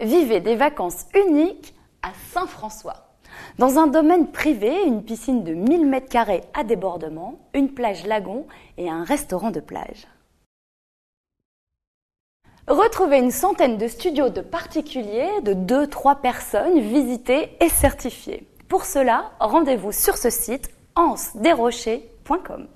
vivez des vacances uniques à Saint-François. Dans un domaine privé, une piscine de 1000 m2 à débordement, une plage lagon et un restaurant de plage. Retrouvez une centaine de studios de particuliers de 2-3 personnes visités et certifiés. Pour cela, rendez-vous sur ce site ansdesrochers.com.